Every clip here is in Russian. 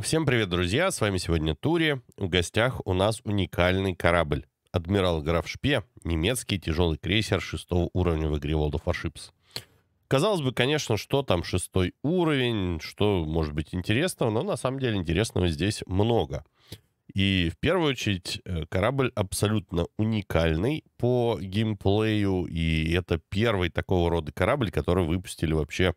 Всем привет, друзья! С вами сегодня Тури. В гостях у нас уникальный корабль. Адмирал Граф Шпе, немецкий тяжелый крейсер шестого уровня в игре World of Warships. Казалось бы, конечно, что там шестой уровень, что может быть интересного, но на самом деле интересного здесь много. И в первую очередь э, корабль абсолютно уникальный по геймплею, и это первый такого рода корабль, который выпустили вообще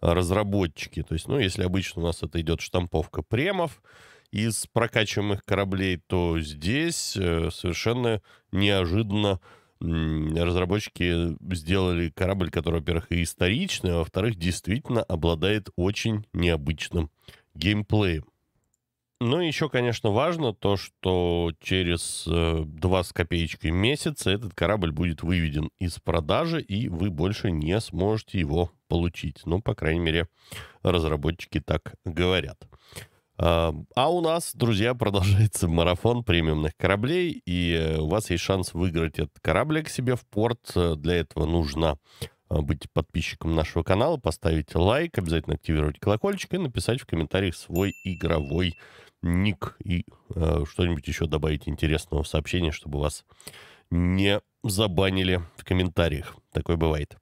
разработчики. То есть, ну, если обычно у нас это идет штамповка премов из прокачиваемых кораблей, то здесь э, совершенно неожиданно разработчики сделали корабль, который, во-первых, и историчный, а во-вторых, действительно обладает очень необычным геймплеем. Ну и еще, конечно, важно то, что через э, два с копеечкой месяца этот корабль будет выведен из продажи, и вы больше не сможете его получить. Ну, по крайней мере, разработчики так говорят. А у нас, друзья, продолжается марафон премиумных кораблей, и э, у вас есть шанс выиграть этот кораблик себе в порт. Для этого нужно а, быть подписчиком нашего канала, поставить лайк, обязательно активировать колокольчик и написать в комментариях свой игровой ник и э, что-нибудь еще добавить интересного в сообщении, чтобы вас не забанили в комментариях. Такое бывает.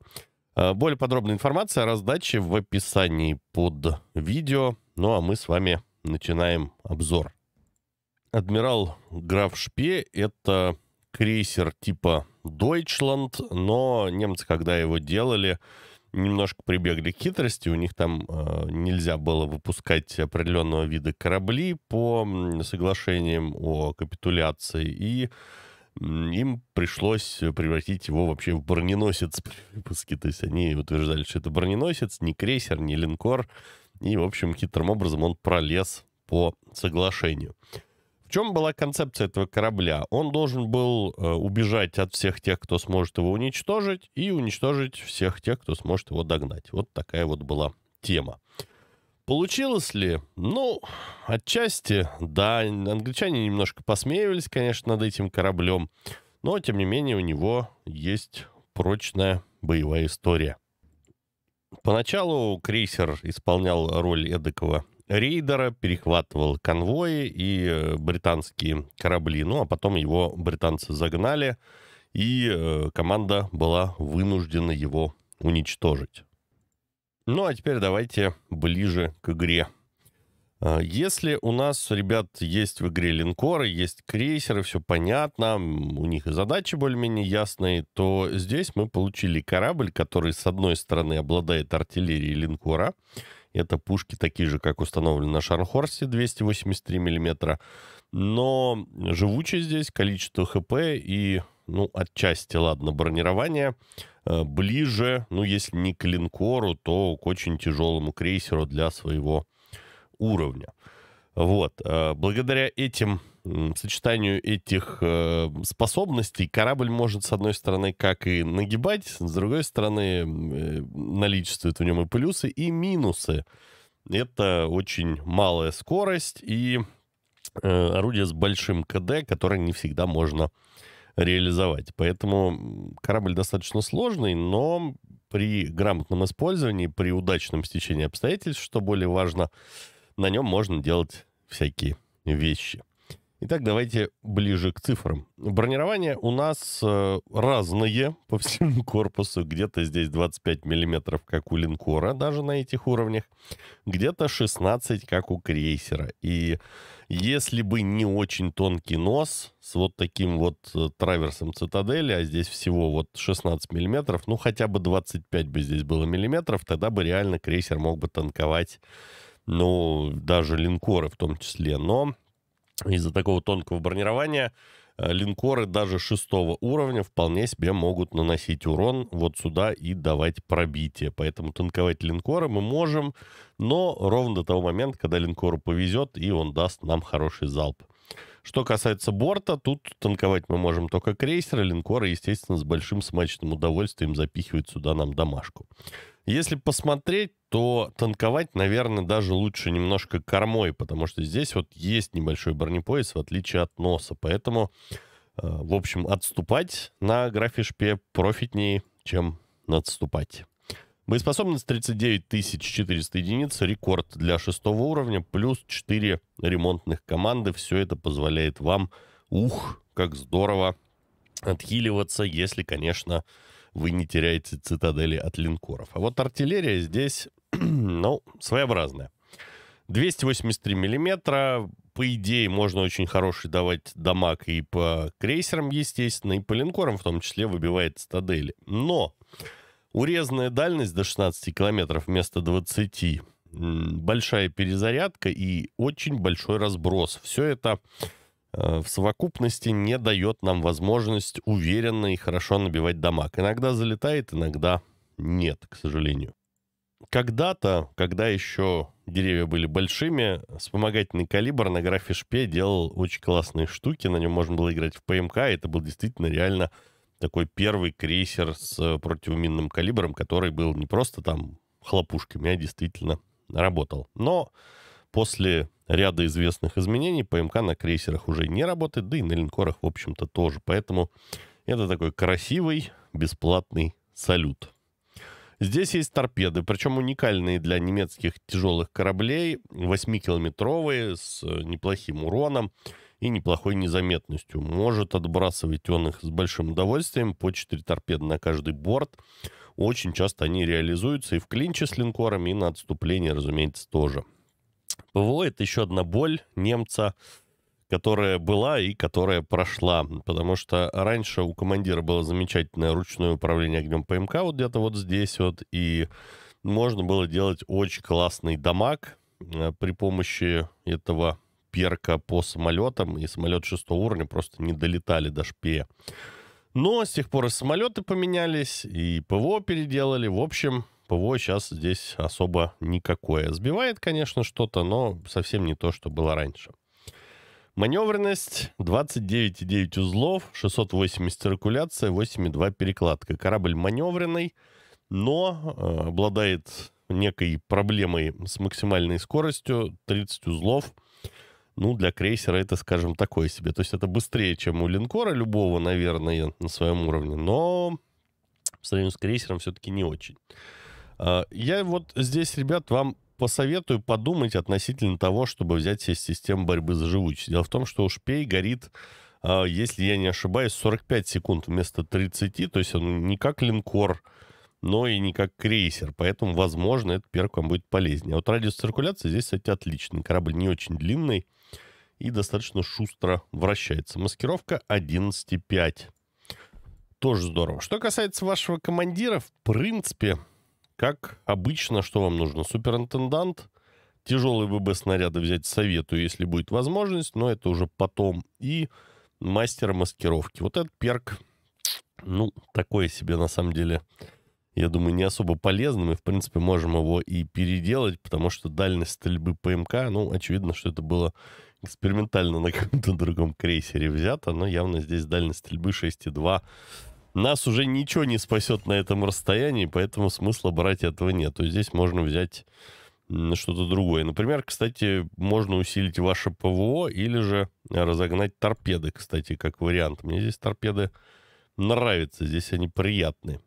Э, более подробная информация о раздаче в описании под видео. Ну а мы с вами начинаем обзор. Адмирал Граф Шпе — это крейсер типа Дойчланд, но немцы, когда его делали, немножко прибегли к хитрости. У них там э, нельзя было выпускать определенного вида корабли по соглашениям о капитуляции. И им пришлось превратить его вообще в броненосец при выпуске. То есть они утверждали, что это броненосец, не крейсер, не линкор. И, в общем, хитрым образом он пролез по соглашению. В чем была концепция этого корабля? Он должен был э, убежать от всех тех, кто сможет его уничтожить, и уничтожить всех тех, кто сможет его догнать. Вот такая вот была тема. Получилось ли? Ну, отчасти, да. Англичане немножко посмеивались, конечно, над этим кораблем. Но, тем не менее, у него есть прочная боевая история. Поначалу крейсер исполнял роль эдакого рейдера, перехватывал конвои и э, британские корабли. Ну, а потом его британцы загнали, и э, команда была вынуждена его уничтожить. Ну а теперь давайте ближе к игре. А, если у нас, ребят, есть в игре линкоры, есть крейсеры, все понятно, у них и задачи более-менее ясные, то здесь мы получили корабль, который, с одной стороны, обладает артиллерией линкора. Это пушки такие же, как установлены на Шарнхорсе, 283 мм. Но живучий здесь, количество ХП и, ну, отчасти, ладно, бронирование – Э, ближе, ну, если не к линкору, то к очень тяжелому крейсеру для своего уровня. Вот. Э, благодаря этим сочетанию этих э, способностей корабль может, с одной стороны, как и нагибать, с другой стороны, наличествуют в нем и плюсы, и минусы. Это очень малая скорость и орудие с большим КД, которое не всегда можно реализовать. Поэтому корабль достаточно сложный, но при грамотном использовании, при удачном стечении обстоятельств, что более важно, на нем можно делать всякие вещи. Итак, давайте ближе к цифрам. Бронирование у нас э, разное по всему корпусу. Где-то здесь 25 миллиметров, как у линкора, даже на этих уровнях. Где-то 16, как у крейсера. И если бы не очень тонкий нос с вот таким вот э, траверсом цитадели, а здесь всего вот 16 миллиметров, ну хотя бы 25 бы здесь было миллиметров, тогда бы реально крейсер мог бы танковать, ну, даже линкоры в том числе. Но из-за такого тонкого бронирования э, линкоры даже шестого уровня вполне себе могут наносить урон вот сюда и давать пробитие. Поэтому танковать линкоры мы можем, но ровно до того момента, когда линкору повезет, и он даст нам хороший залп. Что касается борта, тут танковать мы можем только крейсеры, линкоры, естественно, с большим смачным удовольствием запихивают сюда нам домашку. Если посмотреть, то танковать, наверное, даже лучше немножко кормой, потому что здесь вот есть небольшой бронепояс, в отличие от носа. Поэтому, э, в общем, отступать на графишпе профитнее, чем надступать. Боеспособность 39 400 единиц, рекорд для шестого уровня, плюс 4 ремонтных команды. Все это позволяет вам, ух, как здорово, отхиливаться, если, конечно, вы не теряете цитадели от линкоров. А вот артиллерия здесь, ну, своеобразная. 283 миллиметра, по идее, можно очень хороший давать дамаг и по крейсерам, естественно, и по линкорам в том числе выбивает цитадели. Но урезанная дальность до 16 километров вместо 20, большая перезарядка и очень большой разброс. Все это Э, в совокупности не дает нам возможность уверенно и хорошо набивать дамаг. Иногда залетает, иногда нет, к сожалению. Когда-то, когда еще деревья были большими, вспомогательный калибр на графе шпе делал очень классные штуки. На нем можно было играть в ПМК. это был действительно реально такой первый крейсер с э, противоминным калибром, который был не просто там хлопушками, а действительно работал. Но после ряда известных изменений. ПМК на крейсерах уже не работает, да и на линкорах, в общем-то, тоже. Поэтому это такой красивый бесплатный салют. Здесь есть торпеды, причем уникальные для немецких тяжелых кораблей, 8-километровые, с э, неплохим уроном и неплохой незаметностью. Может отбрасывать он их с большим удовольствием, по 4 торпеды на каждый борт. Очень часто они реализуются и в клинче с линкорами, и на отступление, разумеется, тоже. ПВО — это еще одна боль немца, которая была и которая прошла. Потому что раньше у командира было замечательное ручное управление огнем ПМК вот где-то вот здесь вот, и можно было делать очень классный дамаг э, при помощи этого перка по самолетам, и самолет шестого уровня просто не долетали до шпея. Но с тех пор и самолеты поменялись, и ПВО переделали. В общем, ПВО сейчас здесь особо никакое. Сбивает, конечно, что-то, но совсем не то, что было раньше. Маневренность 29,9 узлов, 680 циркуляция, 8,2 перекладка. Корабль маневренный, но э, обладает некой проблемой с максимальной скоростью 30 узлов. Ну, для крейсера это, скажем, такое себе. То есть это быстрее, чем у линкора любого, наверное, на своем уровне, но по сравнению с крейсером все-таки не очень. А, я вот здесь, ребят, вам посоветую подумать относительно того, чтобы взять себе систему борьбы за живучесть. Дело в том, что у шпей горит, а, если я не ошибаюсь, 45 секунд вместо 30, то есть он не как линкор, но и не как крейсер. Поэтому, возможно, этот перк вам будет полезнее. А вот радиус циркуляции здесь, кстати, отличный. Корабль не очень длинный и достаточно шустро вращается. Маскировка 11,5. Тоже здорово. Что касается вашего командира, в принципе, как обычно, что вам нужно? Суперинтендант, тяжелые ВБ снаряды взять советую, если будет возможность, но это уже потом. И мастер маскировки. Вот этот перк, ну, такое себе на самом деле, я думаю, не особо полезным. И, в принципе, можем его и переделать, потому что дальность стрельбы ПМК, ну, очевидно, что это было экспериментально на каком-то другом крейсере взято, но явно здесь дальность стрельбы 6,2 нас уже ничего не спасет на этом расстоянии, поэтому смысла брать этого нет. То есть здесь можно взять что-то другое. Например, кстати, можно усилить ваше ПВО или же разогнать торпеды, кстати, как вариант. Мне здесь торпеды нравятся, здесь они приятные.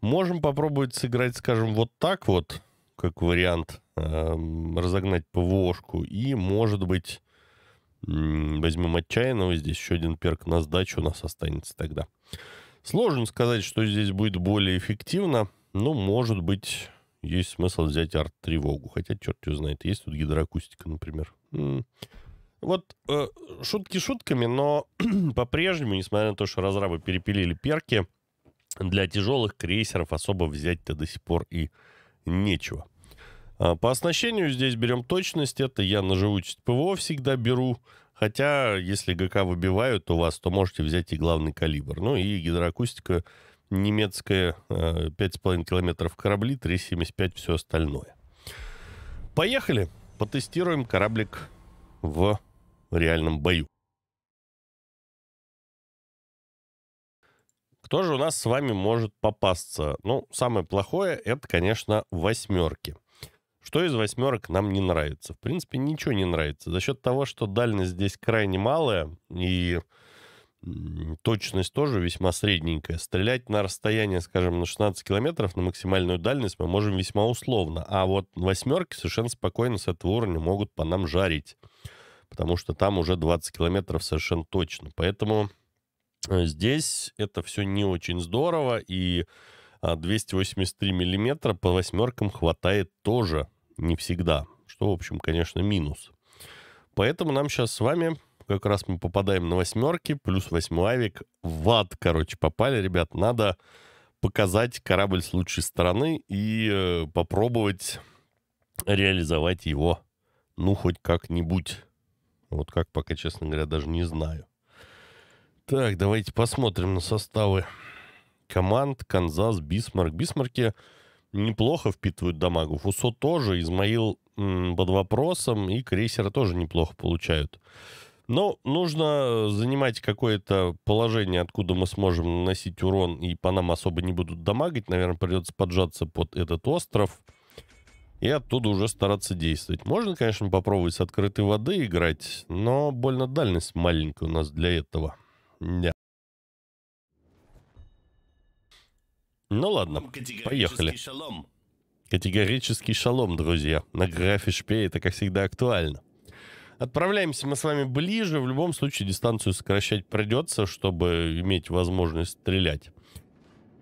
Можем попробовать сыграть, скажем, вот так вот, как вариант, эм, разогнать ПВОшку. И, может быть, возьмем отчаянного. Здесь еще один перк на сдачу у нас останется тогда. Сложно сказать, что здесь будет более эффективно, но, может быть, есть смысл взять арт-тревогу. Хотя, черт его знает, есть тут гидроакустика, например. Вот э, шутки шутками, но по-прежнему, несмотря на то, что разрабы перепилили перки, для тяжелых крейсеров особо взять-то до сих пор и нечего. А, по оснащению здесь берем точность. Это я на живучесть ПВО всегда беру. Хотя, если ГК выбивают у вас, то можете взять и главный калибр. Ну и гидроакустика немецкая, 5,5 э, километров корабли, 3,75 все остальное. Поехали, потестируем кораблик в реальном бою. Кто же у нас с вами может попасться? Ну, самое плохое это, конечно, восьмерки. Что из восьмерок нам не нравится? В принципе, ничего не нравится. За счет того, что дальность здесь крайне малая и точность тоже весьма средненькая. Стрелять на расстояние, скажем, на 16 километров на максимальную дальность мы можем весьма условно. А вот восьмерки совершенно спокойно с этого уровня могут по нам жарить. Потому что там уже 20 километров совершенно точно. Поэтому э, здесь это все не очень здорово. И 283 а, миллиметра по восьмеркам хватает тоже не всегда, что, в общем, конечно, минус. Поэтому нам сейчас с вами как раз мы попадаем на восьмерки, плюс восьмуавик. В ад, короче, попали, ребят. Надо показать корабль с лучшей стороны и э, попробовать реализовать его, ну, хоть как-нибудь. Вот как пока, честно говоря, даже не знаю. Так, давайте посмотрим на составы команд Канзас, Бисмарк. Бисмарки неплохо впитывают дамагу. Фусо тоже, Измаил под вопросом, и крейсеры тоже неплохо получают. Но нужно занимать какое-то положение, откуда мы сможем наносить урон, и по нам особо не будут дамагить. Наверное, придется поджаться под этот остров и оттуда уже стараться действовать. Можно, конечно, попробовать с открытой воды играть, но больно дальность маленькая у нас для этого. Да. Ну ладно, поехали. Категорический шалом, друзья. На графе шпе это, как всегда, актуально. Отправляемся мы с вами ближе. В любом случае дистанцию сокращать придется, чтобы иметь возможность стрелять.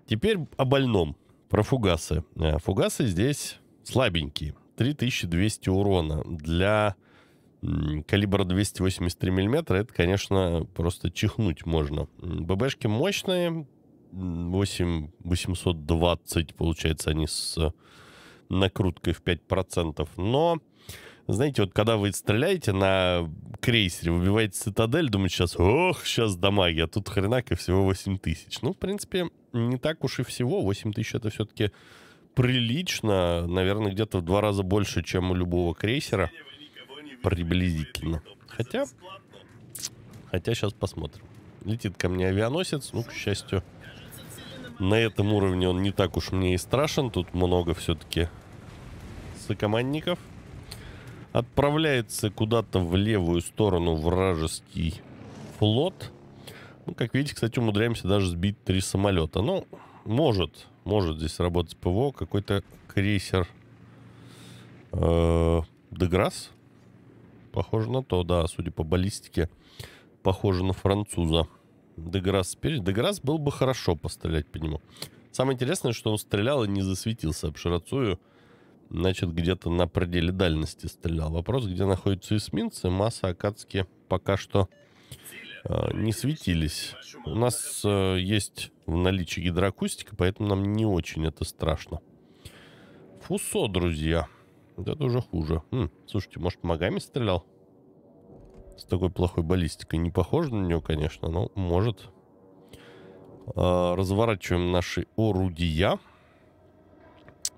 Теперь о больном. Про фугасы. Э, фугасы здесь слабенькие. 3200 урона. Для калибра 283 мм это, конечно, просто чихнуть можно. ББшки мощные, 8, 820, получается, они с э, накруткой в 5%. Но, знаете, вот когда вы стреляете на крейсере, выбиваете цитадель, думаете сейчас, ох, сейчас дамаги, а тут хренак и всего 8 тысяч. Ну, в принципе, не так уж и всего. 8 тысяч это все-таки прилично, наверное, где-то в два раза больше, чем у любого крейсера. Приблизительно. Хотя, хотя сейчас посмотрим. Летит ко мне авианосец, ну, к счастью, на этом уровне он не так уж мне и страшен. Тут много все-таки сокомандников. Отправляется куда-то в левую сторону вражеский флот. Ну, как видите, кстати, умудряемся даже сбить три самолета. Ну, может, может здесь работать ПВО. Какой-то крейсер э, Похоже на то, да, судя по баллистике, похоже на француза. Деграсс спереди. Деграсс был бы хорошо пострелять по нему. Самое интересное, что он стрелял и не засветился об Шарацую. Значит, где-то на пределе дальности стрелял. Вопрос, где находятся эсминцы. Масса Акацки пока что э, не светились. У нас э, есть в наличии гидроакустика, поэтому нам не очень это страшно. Фусо, друзья. это уже хуже. Хм, слушайте, может, Магами стрелял? с такой плохой баллистикой. Не похоже на нее, конечно, но может. А, разворачиваем наши орудия.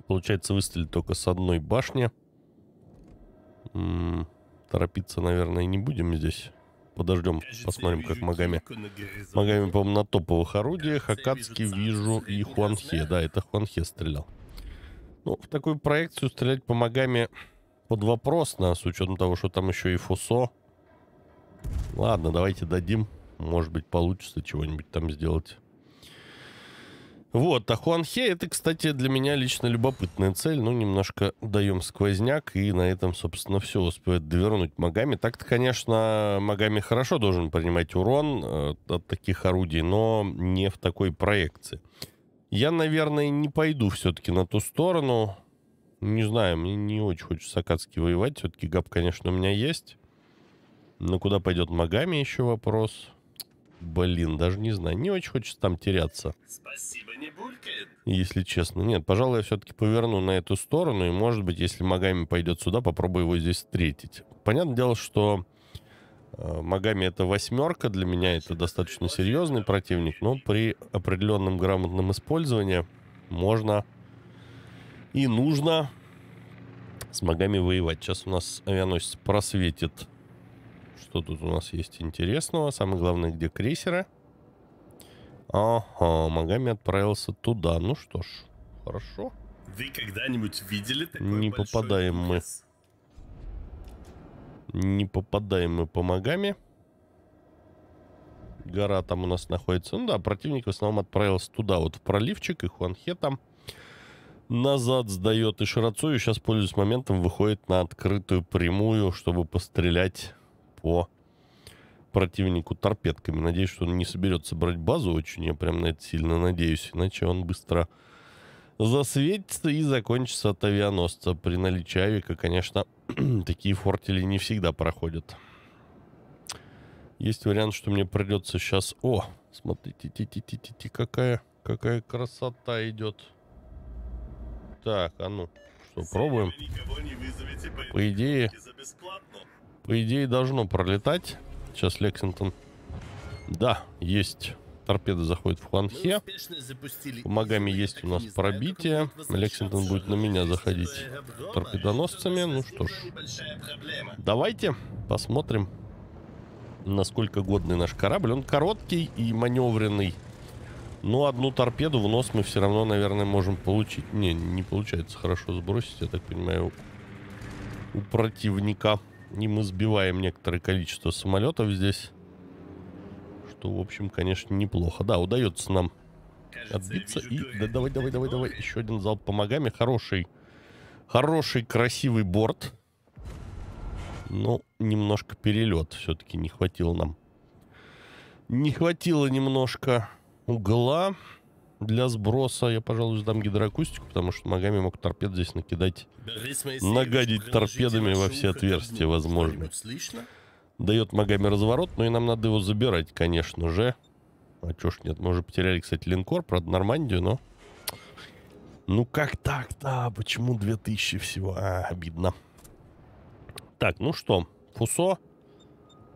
Получается, выстрелить только с одной башни. торопиться, наверное, не будем здесь. Подождем, посмотрим, как Магами. Магами, по-моему, на топовых орудиях. Акацки а вижу и Хуанхе. Да, это Хуанхе стрелял. Ну, в такую проекцию стрелять по Магами под вопрос, на, с учетом того, что там еще и Фусо. Ладно, давайте дадим. Может быть, получится чего-нибудь там сделать. Вот, Ахуанхе, это, кстати, для меня лично любопытная цель. Ну, немножко даем сквозняк, и на этом, собственно, все успеет довернуть Магами. Так-то, конечно, Магами хорошо должен принимать урон э, от таких орудий, но не в такой проекции. Я, наверное, не пойду все-таки на ту сторону. Не знаю, мне не очень хочется с Акацки воевать. Все-таки гап, конечно, у меня есть. Ну, куда пойдет Магами, еще вопрос. Блин, даже не знаю. Не очень хочется там теряться. Спасибо, не булькает. Если честно. Нет, пожалуй, я все-таки поверну на эту сторону. И, может быть, если Магами пойдет сюда, попробую его здесь встретить. Понятное дело, что э, Магами это восьмерка. Для меня это достаточно серьезный противник. Но при определенном грамотном использовании можно и нужно с Магами воевать. Сейчас у нас авианосец просветит что тут у нас есть интересного. Самое главное, где крейсера. Ага, Магами отправился туда. Ну что ж, хорошо. Вы когда-нибудь видели такой Не попадаем мы. Не попадаем мы по Магами. Гора там у нас находится. Ну да, противник в основном отправился туда, вот в проливчик, и Хуанхе там назад сдает и Шарацую. Сейчас, пользуясь моментом, выходит на открытую прямую, чтобы пострелять по противнику торпедками. Надеюсь, что он не соберется брать базу очень. Я прям на это сильно надеюсь. Иначе он быстро засветится и закончится от авианосца. При наличии авика, конечно, такие фортили не всегда проходят. Есть вариант, что мне придется сейчас... О, смотрите, ти -ти -ти -ти -ти, какая, какая красота идет. Так, а ну, что, пробуем? По идее, по идее, должно пролетать. Сейчас Лексингтон. Да, есть. Торпеда заходит в фланге. Магами есть у нас пробитие. Лексингтон будет на меня заходить торпедоносцами. Ну что ж. Давайте посмотрим, насколько годный наш корабль. Он короткий и маневренный. Но одну торпеду в нос мы все равно, наверное, можем получить. Не, не получается хорошо сбросить, я так понимаю, у противника. И мы сбиваем некоторое количество самолетов здесь. Что, в общем, конечно, неплохо. Да, удается нам Кажется, отбиться. И да, давай, давай, давай, давай. Еще один залп по Магаме. Хороший, хороший, красивый борт. Но немножко перелет все-таки не хватило нам. Не хватило немножко угла для сброса я, пожалуй, сдам гидроакустику, потому что ногами мог торпед здесь накидать. Нагадить торпедами во все отверстия, возможно. Дает Магами разворот, но и нам надо его забирать, конечно же. А чё ж нет, мы уже потеряли, кстати, линкор, правда, Нормандию, но... Ну как так-то? Почему 2000 всего? А, обидно. Так, ну что, Фусо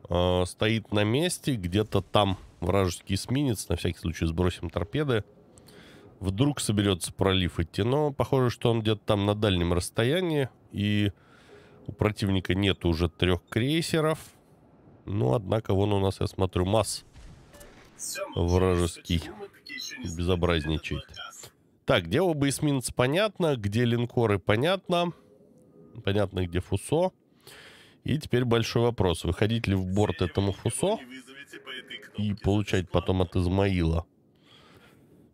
э, стоит на месте, где-то там вражеский эсминец, на всякий случай сбросим торпеды. Вдруг соберется пролив идти, но похоже, что он где-то там на дальнем расстоянии, и у противника нет уже трех крейсеров. Ну, однако, вон у нас, я смотрю, масс вражеский безобразничает. Так, где оба эсминца понятно, где линкоры понятно, понятно, где фусо. И теперь большой вопрос, выходить ли в борт этому фусо и получать потом от Измаила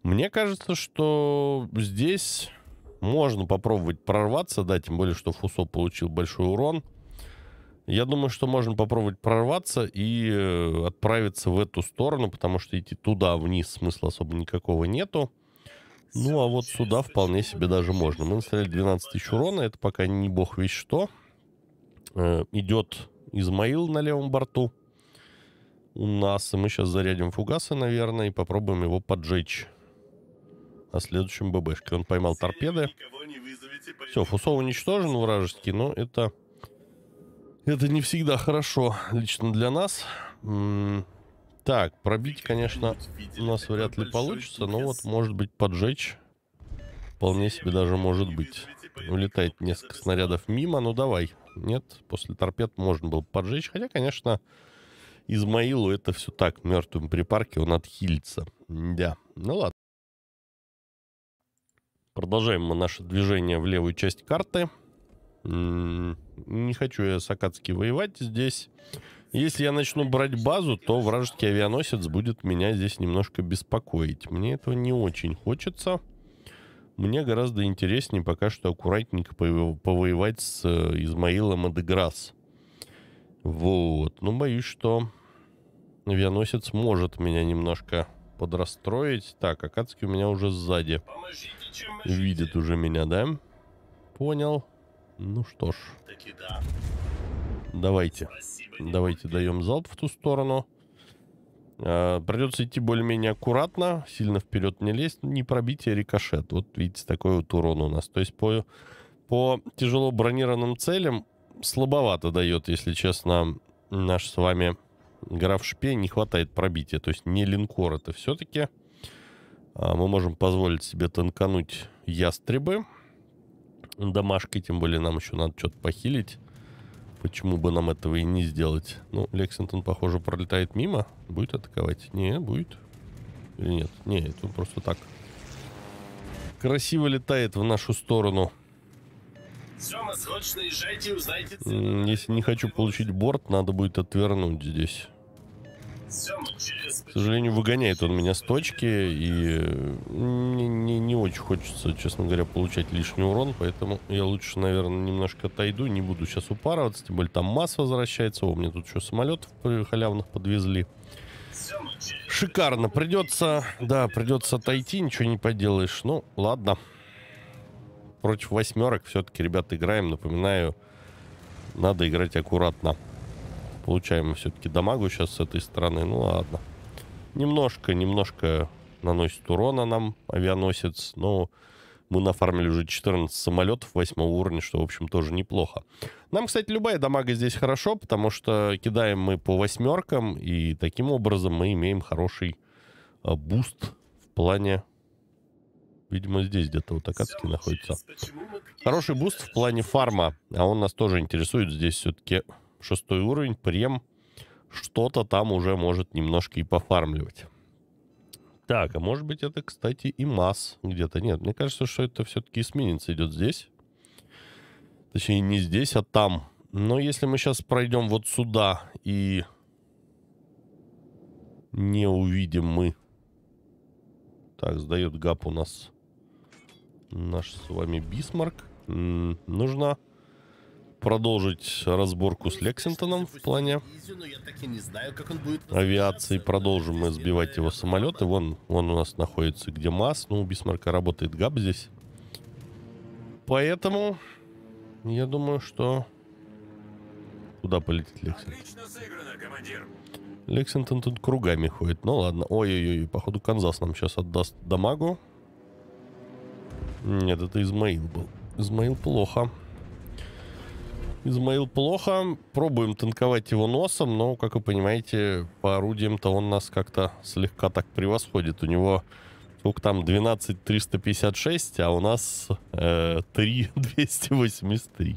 мне кажется, что здесь можно попробовать прорваться, да, тем более, что Фусо получил большой урон. Я думаю, что можно попробовать прорваться и э, отправиться в эту сторону, потому что идти туда вниз смысла особо никакого нету. Ну, а вот сюда вполне себе даже можно. Мы настреляли 12 тысяч урона, это пока не бог весь что. Э, идет Измаил на левом борту у нас, и мы сейчас зарядим фугасы, наверное, и попробуем его поджечь на следующем ББшке. Он поймал торпеды. Все, Фусо уничтожен вражеский, но это... Это не всегда хорошо лично для нас. Так, пробить, конечно, у нас вряд ли получится, но вот, может быть, поджечь. Вполне себе даже может быть. Улетает несколько снарядов мимо, ну давай. Нет, после торпед можно было поджечь. Хотя, конечно, Измаилу это все так, мертвым припарке он отхилится. Да, ну ладно. Продолжаем мы наше движение в левую часть карты. Не хочу я с Акацки воевать здесь. Если я начну брать базу, то вражеский авианосец будет меня здесь немножко беспокоить. Мне этого не очень хочется. Мне гораздо интереснее пока что аккуратненько повоевать с э, Измаилом Адеграс. Вот. Но ну, боюсь, что авианосец может меня немножко подрастроить. Так, Акацки у меня уже сзади. Поможите. Видит уже меня, да? Понял. Ну что ж. Давайте. Давайте даем залп в ту сторону. А, придется идти более-менее аккуратно. Сильно вперед не лезть. Ну, не пробитие, а рикошет. Вот видите, такой вот урон у нас. То есть по, по тяжело бронированным целям слабовато дает, если честно, наш с вами граф шпе. Не хватает пробития. То есть не линкор это все-таки. А, мы можем позволить себе танкануть ястребы. Домашки, тем более нам еще надо что-то похилить. Почему бы нам этого и не сделать? Ну, Лексингтон, похоже, пролетает мимо. Будет атаковать? Не, будет. Или нет? Не, это просто так. Красиво летает в нашу сторону. Сема, срочно езжайте узнайте цену. Если не хочу получить борт, надо будет отвернуть здесь. К сожалению, выгоняет он меня с точки, и мне не, не очень хочется, честно говоря, получать лишний урон, поэтому я лучше, наверное, немножко отойду, не буду сейчас упарываться, тем более там масса возвращается, о, мне тут еще самолетов халявных подвезли. Шикарно, придется, да, придется отойти, ничего не поделаешь, ну, ладно. Против восьмерок все-таки, ребят, играем, напоминаю, надо играть аккуратно получаем мы все-таки дамагу сейчас с этой стороны. Ну ладно. Немножко, немножко наносит урона нам авианосец. Но ну, мы нафармили уже 14 самолетов 8 уровня, что, в общем, тоже неплохо. Нам, кстати, любая дамага здесь хорошо, потому что кидаем мы по восьмеркам, и таким образом мы имеем хороший а, буст в плане... Видимо, здесь где-то вот Акацки находится. Хороший буст в плане фарма, а он нас тоже интересует. Здесь все-таки шестой уровень, прем что-то там уже может немножко и пофармливать. Так, а может быть это, кстати, и масс где-то. Нет, мне кажется, что это все-таки эсминец идет здесь. Точнее, не здесь, а там. Но если мы сейчас пройдем вот сюда и не увидим мы. Так, сдает гап у нас наш с вами Бисмарк. М -м, нужна продолжить разборку с Лексингтоном в плане авиации. Продолжим мы сбивать его самолеты. Вон, он у нас находится, где МАЗ. Ну, у Бисмарка работает ГАБ здесь. Поэтому я думаю, что... Куда полетит Лексингтон? Лексингтон тут кругами ходит. Ну ладно. Ой-ой-ой, походу Канзас нам сейчас отдаст дамагу. Нет, это Измаил был. Измаил плохо. Плохо. Измаил плохо. Пробуем танковать его носом, но, как вы понимаете, по орудиям-то он нас как-то слегка так превосходит. У него, сколько там, 12 356, а у нас э, 3 283.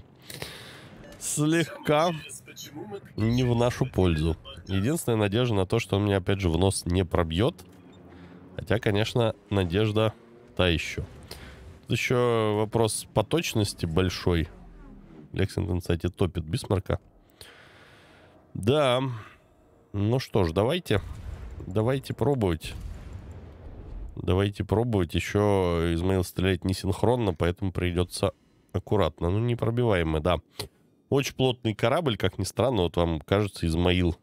Слегка не в нашу пользу. Единственная надежда на то, что он мне опять же в нос не пробьет. Хотя, конечно, надежда та еще. Тут еще вопрос по точности большой. Лексингтон, кстати, топит Бисмарка. Да. Ну что ж, давайте. Давайте пробовать. Давайте пробовать. Еще Измаил стреляет не синхронно, поэтому придется аккуратно. Ну, непробиваемый, да. Очень плотный корабль, как ни странно. Вот вам кажется, Измаил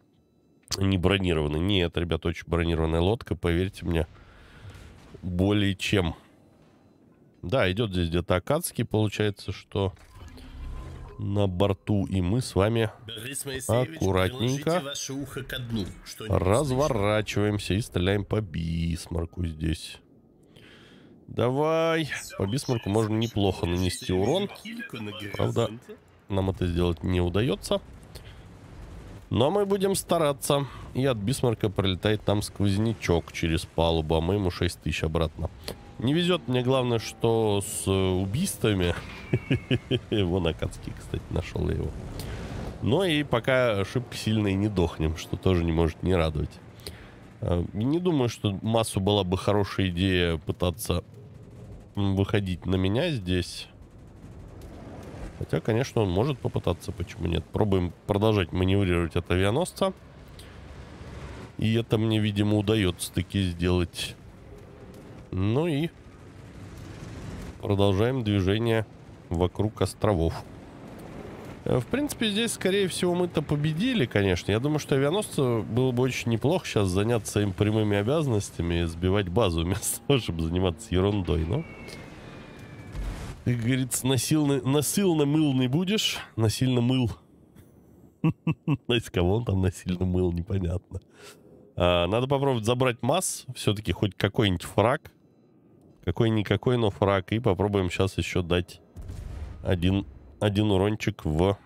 не бронированный. Нет, ребят, очень бронированная лодка, поверьте мне. Более чем. Да, идет здесь где-то акадский, получается, что на борту, и мы с вами аккуратненько дну, разворачиваемся и стреляем по бисмарку здесь. Давай. По бисмарку можно неплохо нанести урон. Правда, нам это сделать не удается. Но мы будем стараться. И от бисмарка пролетает там сквознячок через палубу, а мы ему 6000 обратно. Не везет мне, главное, что с э, убийствами. Вон Акацкий, кстати, нашел его. Но ну и пока шибко сильно не дохнем, что тоже не может не радовать. А, не думаю, что массу была бы хорошая идея пытаться выходить на меня здесь. Хотя, конечно, он может попытаться, почему нет. Пробуем продолжать маневрировать от авианосца. И это мне, видимо, удается таки сделать. Ну и продолжаем движение вокруг островов. Э, в принципе, здесь, скорее всего, мы-то победили, конечно. Я думаю, что авианосцу было бы очень неплохо сейчас заняться им прямыми обязанностями и сбивать базу вместо того, чтобы заниматься ерундой. Но, как говорится, насильно, насильно мыл не будешь, насильно мыл. Знаете, кого он там насильно мыл, непонятно. А, надо попробовать забрать масс, все-таки хоть какой-нибудь фраг. Какой-никакой, но фраг. И попробуем сейчас еще дать один, один урончик в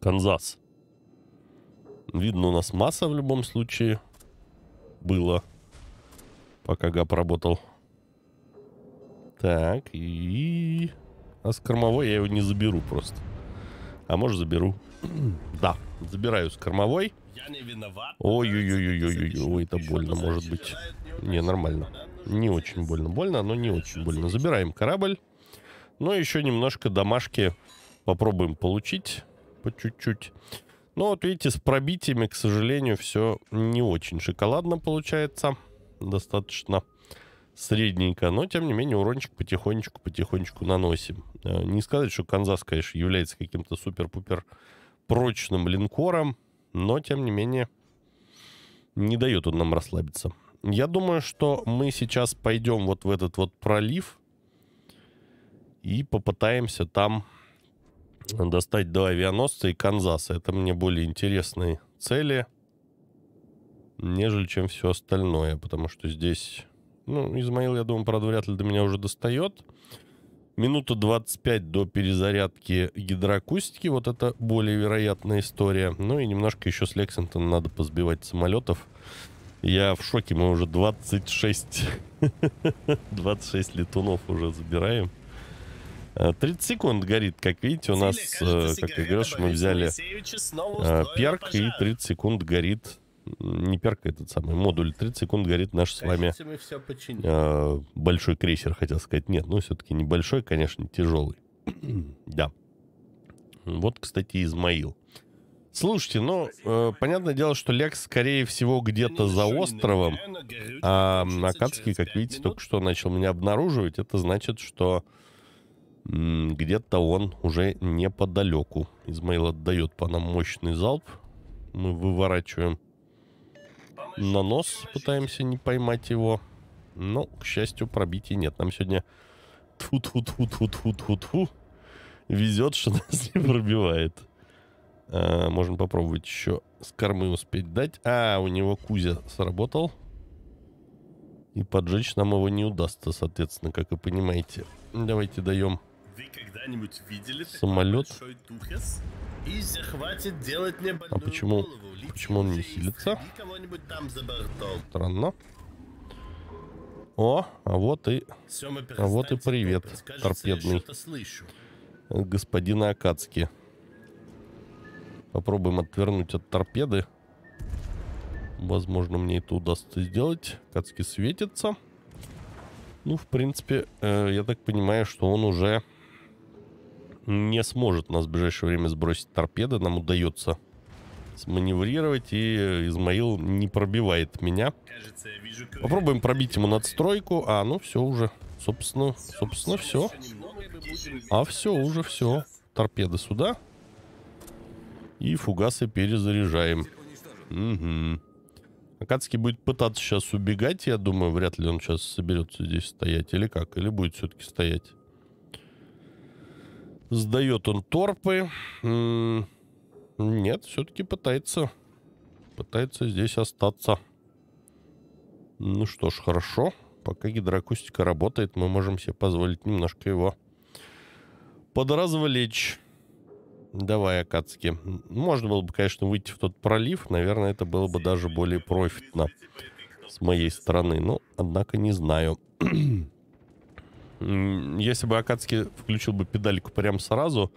Канзас. Видно, у нас масса в любом случае было, пока Габ работал. Так, и... А с кормовой я его не заберу просто. А может заберу. да, забираю с кормовой. Ой-ой-ой-ой-ой-ой, это больно, может быть. Не, нормально. Не очень больно. Больно, но не очень больно. Забираем корабль. Но ну, еще немножко домашки попробуем получить. По чуть-чуть. Но ну, вот видите, с пробитиями, к сожалению, все не очень шоколадно получается. Достаточно средненько. Но, тем не менее, урончик потихонечку-потихонечку наносим. Э, не сказать, что Канзас, конечно, является каким-то супер-пупер прочным линкором. Но, тем не менее, не дает он нам расслабиться. Я думаю, что мы сейчас пойдем вот в этот вот пролив и попытаемся там достать до авианосца и Канзаса. Это мне более интересные цели, нежели чем все остальное, потому что здесь... Ну, Измаил, я думаю, правда, вряд ли до меня уже достает. Минута 25 до перезарядки гидроакустики. Вот это более вероятная история. Ну и немножко еще с Лексингтона надо позбивать самолетов. Я в шоке, мы уже 26, 26 летунов уже забираем. 30 а, секунд горит, как видите, у нас, э, как я говорил, что мы взяли а, перк, и 30 секунд горит, не перк а этот самый модуль, 30 секунд горит наш с вами большой крейсер, хотел сказать. Нет, ну все-таки небольшой, конечно, тяжелый. да. Вот, кстати, Измаил. Слушайте, ну, э, понятное дело, что Лекс, скорее всего, где-то за островом, а Накацкий, как видите, только что начал меня обнаруживать. Это значит, что где-то он уже неподалеку. Измаил отдает по нам мощный залп. Мы выворачиваем на нос, пытаемся не поймать его. Но, к счастью, пробитий нет. Нам сегодня тфу тфу тфу тфу тфу тфу тфу везет, что нас не пробивает. А, э, можем попробовать еще с кормы успеть дать. А, у него Кузя сработал. И поджечь нам его не удастся, соответственно, как вы понимаете. Давайте даем Вы когда-нибудь видели самолет. Тухес? И захватит делать мне а почему, почему он не хилится? Странно. О, а вот и, Сема, а вот и привет, торпедный. Господин Акацки. Попробуем отвернуть от торпеды. Возможно, мне это удастся сделать. Кацки светится. Ну, в принципе, э, я так понимаю, что он уже не сможет нас в ближайшее время сбросить торпеды. Нам удается сманеврировать, и Измаил не пробивает меня. Кажется, вижу... Попробуем пробить ему надстройку. А, ну все уже. Собственно, собственно, все. А все уже, все. Торпеды сюда. И фугасы перезаряжаем. Угу. Акацкий будет пытаться сейчас убегать, я думаю, вряд ли он сейчас соберется здесь стоять. Или как? Или будет все-таки стоять? Сдает он торпы. Нет, все-таки пытается. Пытается здесь остаться. Ну что ж, хорошо. Пока гидроакустика работает, мы можем себе позволить немножко его подразвлечь. Давай, Акацки. Можно было бы, конечно, выйти в тот пролив. Наверное, это было бы даже более профитно с моей стороны. Но, однако, не знаю. Если бы Акацки включил бы педальку прямо сразу,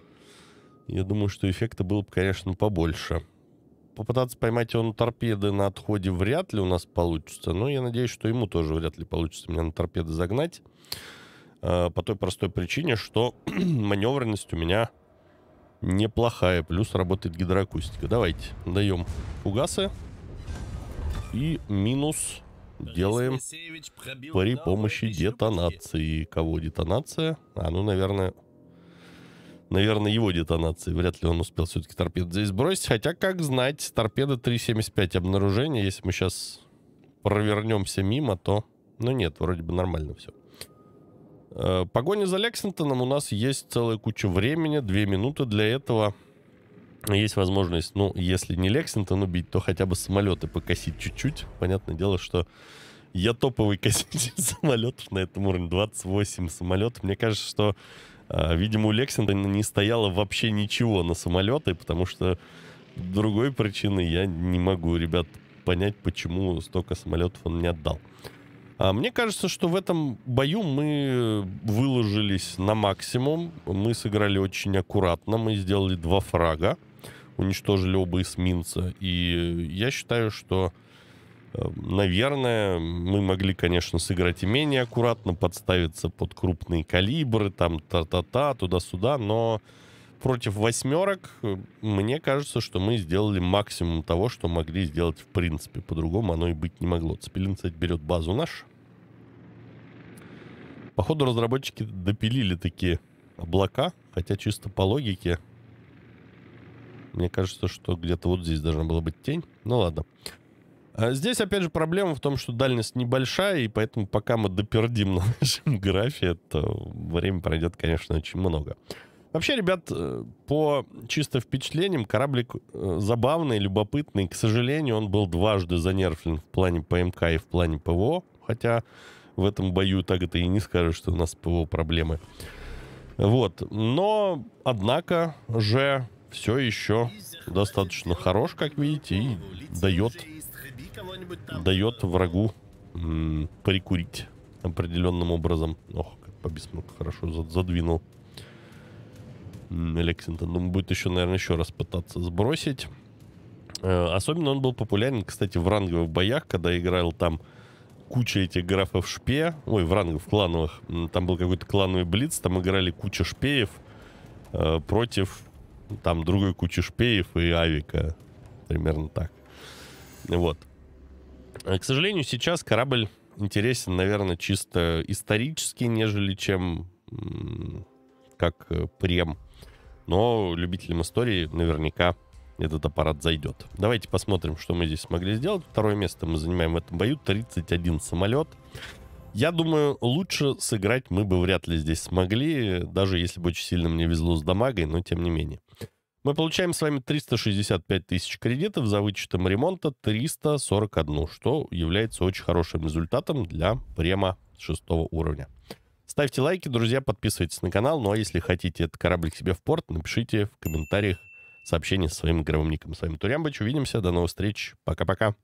я думаю, что эффекта было бы, конечно, побольше. Попытаться поймать его на торпеды на отходе вряд ли у нас получится. Но я надеюсь, что ему тоже вряд ли получится меня на торпеды загнать. А, по той простой причине, что маневренность у меня неплохая. Плюс работает гидроакустика. Давайте даем фугасы. И минус делаем при помощи детонации. Кого детонация? А, ну, наверное... Наверное, его детонации. Вряд ли он успел все-таки торпеды здесь бросить. Хотя, как знать, торпеда 3.75 обнаружение. Если мы сейчас провернемся мимо, то... Ну нет, вроде бы нормально все. Э, погоня за Лексингтоном у нас есть целая куча времени, две минуты для этого. Есть возможность, ну, если не Лексингтон убить, то хотя бы самолеты покосить чуть-чуть. Понятное дело, что я топовый коситель самолетов на этом уровне, 28 самолетов. Мне кажется, что, э, видимо, у Лексингтона не стояло вообще ничего на самолеты, потому что другой причины я не могу, ребят, понять, почему столько самолетов он не отдал. А мне кажется, что в этом бою мы выложились на максимум. Мы сыграли очень аккуратно. Мы сделали два фрага. Уничтожили оба эсминца. И я считаю, что, э, наверное, мы могли, конечно, сыграть и менее аккуратно, подставиться под крупные калибры, там, та-та-та, туда-сюда, но против восьмерок, мне кажется, что мы сделали максимум того, что могли сделать в принципе. По-другому оно и быть не могло. Цепелин, кстати, берет базу наш. Походу, разработчики допилили такие облака, хотя чисто по логике. Мне кажется, что где-то вот здесь должна была быть тень. Ну ладно. А здесь, опять же, проблема в том, что дальность небольшая, и поэтому пока мы допердим на нашем графе, то время пройдет, конечно, очень Много. Вообще, ребят, э, по чисто впечатлениям, кораблик э, забавный, любопытный. К сожалению, он был дважды занерфлен в плане ПМК и в плане ПВО. Хотя в этом бою так это и не скажешь, что у нас ПВО проблемы. Вот. Но, однако же, все еще достаточно хорош, как видите, и дает, дает врагу прикурить определенным образом. Ох, как по бисмарку хорошо задвинул. Лексингтон. Ну, Думаю, будет еще, наверное, еще раз пытаться сбросить. Э, особенно он был популярен, кстати, в ранговых боях, когда играл там куча этих графов шпе, ой, в рангов клановых, там был какой-то клановый блиц, там играли куча шпеев э, против там другой кучи шпеев и авика, примерно так. Вот. Э, к сожалению, сейчас корабль интересен, наверное, чисто исторически, нежели чем как прем но любителям истории наверняка этот аппарат зайдет. Давайте посмотрим, что мы здесь смогли сделать. Второе место мы занимаем в этом бою. 31 самолет. Я думаю, лучше сыграть мы бы вряд ли здесь смогли, даже если бы очень сильно мне везло с дамагой, но тем не менее. Мы получаем с вами 365 тысяч кредитов за вычетом ремонта 341, что является очень хорошим результатом для према 6 уровня. Ставьте лайки, друзья, подписывайтесь на канал. Ну а если хотите этот кораблик себе в порт, напишите в комментариях сообщение со своим игровым ником. С вами Турямбыч. Увидимся. До новых встреч. Пока-пока.